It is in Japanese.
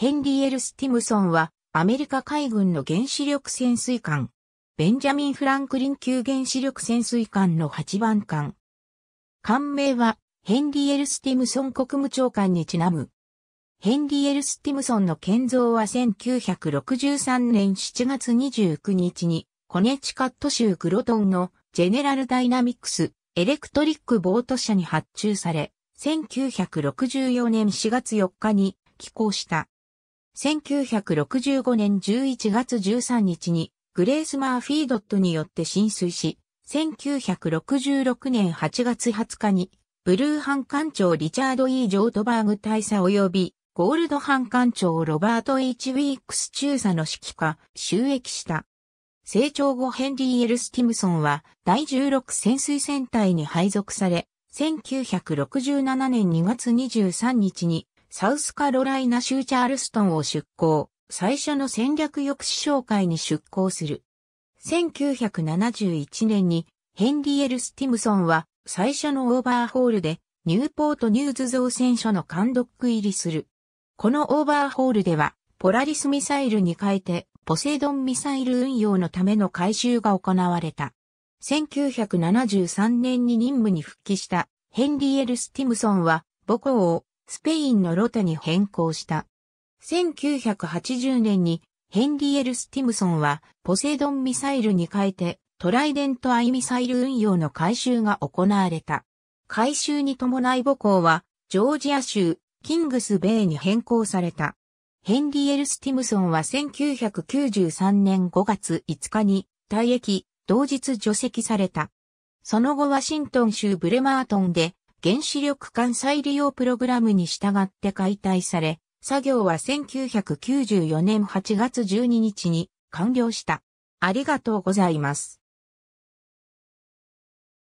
ヘンリー・エル・スティムソンは、アメリカ海軍の原子力潜水艦、ベンジャミン・フランクリン級原子力潜水艦の8番艦。艦名は、ヘンリー・エル・スティムソン国務長官にちなむ。ヘンリー・エル・スティムソンの建造は1963年7月29日に、コネチカット州グロトンのジェネラル・ダイナミックス・エレクトリック・ボート社に発注され、1964年4月4日に寄港した。1965年11月13日にグレース・マーフィードットによって浸水し、1966年8月20日にブルー班艦長リチャード・ E・ ジョートバーグ大佐及びゴールド班艦長ロバート・ H・ ウィークス中佐の指揮下、収益した。成長後ヘンリー・エル・スティムソンは第16潜水戦隊に配属され、1967年2月23日にサウスカロライナ州チャールストンを出港、最初の戦略抑止紹介に出港する。1971年にヘンリエル・スティムソンは最初のオーバーホールでニューポートニューズ造船所の監督入りする。このオーバーホールではポラリスミサイルに変えてポセイドンミサイル運用のための改修が行われた。1973年に任務に復帰したヘンリエル・スティムソンは母校をスペインのロタに変更した。1980年にヘンリエル・スティムソンはポセイドンミサイルに変えてトライデント・アイミサイル運用の改修が行われた。改修に伴い母校はジョージア州キングスベイに変更された。ヘンリエル・スティムソンは1993年5月5日に退役、同日除籍された。その後ワシントン州ブレマートンで原子力艦再利用プログラムに従って解体され、作業は1994年8月12日に完了した。ありがとうございます。